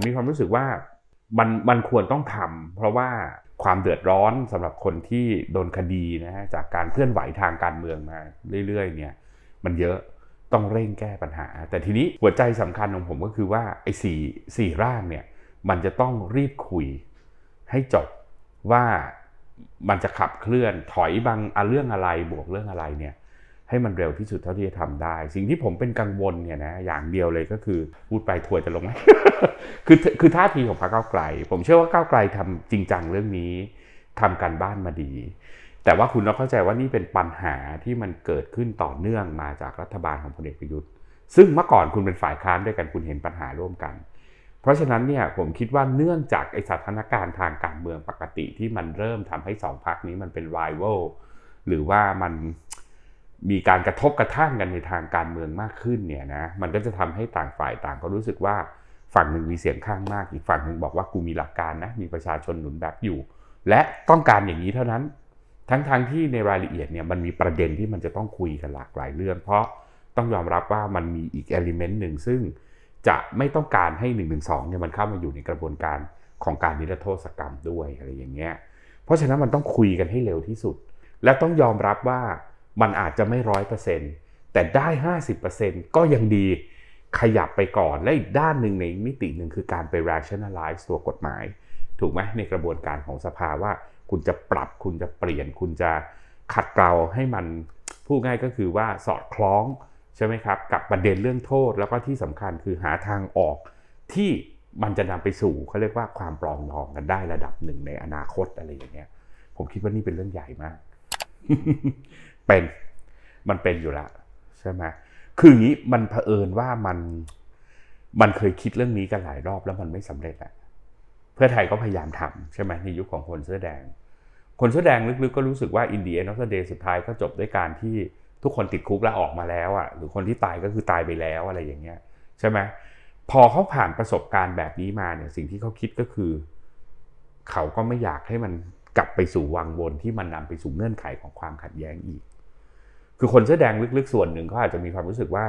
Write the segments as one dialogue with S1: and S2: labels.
S1: มมีความรู้สึกว่ามันมันควรต้องทำเพราะว่าความเดือดร้อนสำหรับคนที่โดนคดีนะฮะจากการเคลื่อนไหวทางการเมืองมา เรื่อยๆเนี่ยมันเยอะต้องเร่งแก้ปัญหา แต่ทีนี้หัวใจสำคัญของผมก็คือว่าไอ้สี่สี่ร่างเนี่ยมันจะต้องรีบคุยให้จบว่ามันจะขับเคลื่อนถอยบางเรื่องอะไรบวกเรื่องอะไรเนี่ยให้มันเร็วที่สุดเท่าที่จะทำได้ สิ่งที่ผมเป็นกังวลเนี่ยนะอย่างเดียวเลยก็คือพูดไปถวยจะลงไหมคือคือท่าทีของพรรคก้าวไกล ผมเชื่อว่าก้าวไกลทำจริงจังเรื่องนี้ทำการบ้านมาดี แต่ว่าคุณต้องเข้าใจว่านี่เป็นปัญหาที่มันเกิดขึ้นต่อเนื่องมาจากรัฐบาลของพลเอกประยุทธ์ ซึ่งเมื่อก่อนคุณเป็นฝ่ายค้านด้วยกันคุณเห็นปัญหาร่วมกัน เพราะฉะนั้นเนี่ยผมคิดว่าเนื่องจากไอสถานการณ์ทางการเมืองปกติ ที่มันเริ่มทำให้สองพรรคนี้มันเป็น rival หรือว่ามันมีการกระทบกระทั่งกันในทางการเมืองมากขึ้นเนี่ยนะ มันก็จะทำให้ต่างฝ่ายต่าง ก็รู้สึกว่าฝั่งหนึ่งมีเสียงข้างมาก อีกฝั่งหนึ่งบอกว่ากูมีหลักการนะมีประชาชนหนุนแบบอยู่ และต้องการอย่างนี้เท่านั้น ทั้งๆทที่ในรายละเอียดเนี่ยมันมีประเด็นที่มันจะต้องคุยกันหลากหลายเรื่อง เพราะต้องยอมรับว่ามันมีอีกเอลิเมนต์หนึ่งซึ่งจะไม่ต้องการให้1นึเนี่ยมันเข้ามาอยู่ในกระบวนการของการนิรโทษกรรมด้วยอะไรอย่างเงี้ยเพราะฉะนั้นมันต้องคุยกันให้เร็วที่สุด และต้องยอมรับว่ามันอาจจะไม่ร้อยเปอร์เซ็นต์แต่ได้ห้าสิบเเปอร์ซ็นต์ก็ยังดีขยับไปก่อน และอีกด้านหนึ่งในมิติหนึ่งคือการไป rationalize ตัวกฎหมาย ถูกไหมในกระบวนการของสภาว่าคุณจะปรับคุณจะเปลี่ยนคุณจะขัดเกลาให้มันพูดง่ายก็คือว่าสอดคล้องใช่ไหมครับ กับประเด็นเรื่องโทษ แล้วก็ที่สำคัญคือหาทางออกที่มันจะนำไปสู่เขาเรียกว่าความปรองดองกันได้ระดับหนึ่งในอนาคตอะไรอย่างเงี้ยผมคิดว่านี่เป็นเรื่องใหญ่มากเป็นมันเป็นอยู่ละใช่ไหมคืออย่างนี้มันเผอิญว่ามันมันเคยคิดเรื่องนี้กันหลายรอบแล้วมันไม่สำเร็จอะเพื่อไทยก็พยายามทำใช่ไหมในยุคขของคนเสื้อแดง คนเสื้อแดงลึกๆก็รู้สึกว่าอินเดียนอสเดย์สุดท้ายก็จบด้วยการที่ทุกคนติดคุกแล้วออกมาแล้วอะหรือคนที่ตายก็คือตายไปแล้วอะไรอย่างเงี้ยใช่ไหมพอเขาผ่านประสบการณ์แบบนี้มาเนี่ย สิ่งที่เขาคิดก็คือเขาก็ไม่อยากให้มันกลับไปสู่วังวนที่มันนำไปสู่เงื่อนไขของความขัดแย้งอีก คือคนเสื้อแดงลึกๆส่วนหนึ่งเขาอาจจะมีความรู้สึกว่า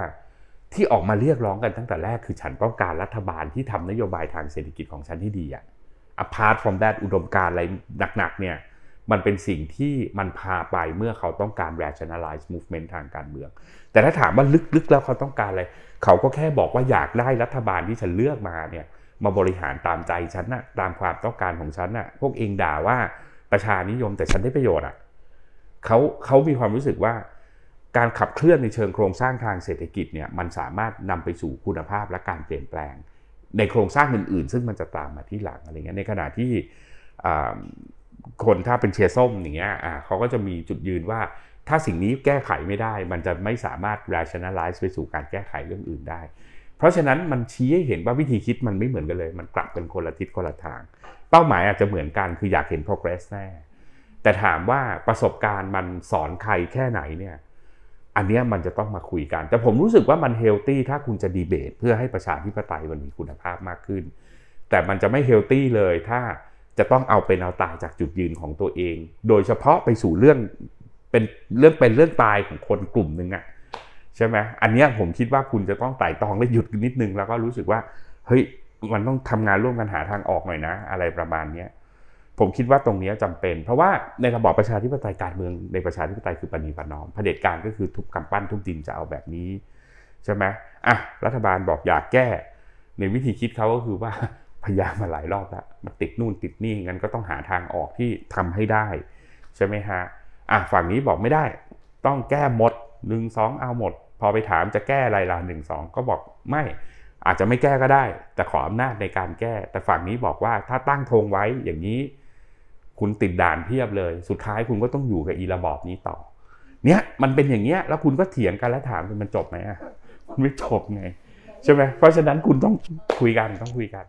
S1: ที่ออกมาเรียกร้องกันตั้งแต่แรกคือฉันต้องการรัฐบาลที่ทำนโยบายทางเศรษฐกิจของฉันที่ดีอะ apart from that อุดมการอะไรหนักๆเนี่ยมันเป็นสิ่งที่มันพาไปเมื่อเขาต้องการ rationalize movement ทางการเมือง แต่ถ้าถามว่าลึกๆ แล้วเขาต้องการอะไรเขาก็แค่บอกว่าอยากได้รัฐบาลที่ฉันเลือกมาเนี่ยมาบริหารตามใจฉันนะตามความต้องการของฉันนะพวกเองด่าว่าประชานิยมแต่ฉันได้ประโยชน์อ่ะเขาเขามีความรู้สึกว่าการขับเคลื่อนในเชิงโครงสร้างทางเศรษฐกิจเนี่ยมันสามารถนำไปสู่คุณภาพและการเปลี่ยนแปลง ในโครงสร้างอื่น ๆ ซึ่งมันจะตามมาที่หลังอะไรเงี้ยในขณะที่คนถ้าเป็นเชียร์ส้มอย่างเงี้ยเขาก็จะมีจุดยืนว่าถ้าสิ่งนี้แก้ไขไม่ได้มันจะไม่สามารถ rationalize ไปสู่การแก้ไขเรื่องอื่นได้เพราะฉะนั้นมันชี้ให้เห็นว่าวิธีคิดมันไม่เหมือนกันเลย มันกลับเป็นคนละทิศคนละทาง เป้าหมายอาจจะเหมือนกันคืออยากเห็น progress แน่ แต่ถามว่าประสบการณ์มันสอนใครแค่ไหนเนี่ยอันนี้มันจะต้องมาคุยกัน แต่ผมรู้สึกว่ามันเฮลตี้ถ้าคุณจะดีเบตเพื่อให้ประชาธิปไตยมันมีคุณภาพมากขึ้น แต่มันจะไม่เฮลตี้เลยถ้าจะต้องเอาเป็นเอาตายจากจุดยืนของตัวเอง โดยเฉพาะไปสู่เรื่องเป็นเรื่องเป็นเรื่องตายของคนกลุ่มหนึ่งอะ่ะใช่ไหมอันนี้ผมคิดว่าคุณจะต้องไต่ตองและหยุดนิดนึงแล้วก็รู้สึกว่าเฮ้ยมันต้องทำงานร่วมกันหาทางออกหน่อยนะ อะไรประมาณเนี้ยผมคิดว่าตรงนี้จำเป็น เพราะว่าในระบอบประชาธิปไตยการเมือง ในประชาธิปไตยคือปณีปนอมเผด็จการก็คือทุบกำปั้นทุบดินจะเอาแบบนี้ ใช่ไหมอ่ะ รัฐบาลบอกอยากแก้ ในวิธีคิดเขาก็คือว่าพยายามมาหลายรอบแล้วมาติดนู่นติดนี่งั้นก็ต้องหาทางออกที่ทำให้ได้ ใช่ไหมฮะอ่ะฝั่งนี้บอกไม่ได้ ต้องแก้หมดหนึ่งสองเอาหมด พอไปถามจะแก้อะไรล่ะหนึ่งสองก็บอกไม่ อาจจะไม่แก้ก็ได้ แต่ขออำนาจในการแก้ แต่ฝั่งนี้บอกว่าถ้าตั้งธงไว้อย่างนี้ คุณติดด่านเพียบเลย สุดท้ายคุณก็ต้องอยู่กับอีระบอบนี้ต่อ เนี้ยมันเป็นอย่างเงี้ยแล้วคุณก็เถียงกันและถามมันจบไหมอ่ะไม่จบไง ใช่ไหมเพราะฉะนั้นคุณต้องคุยกันต้องคุยกัน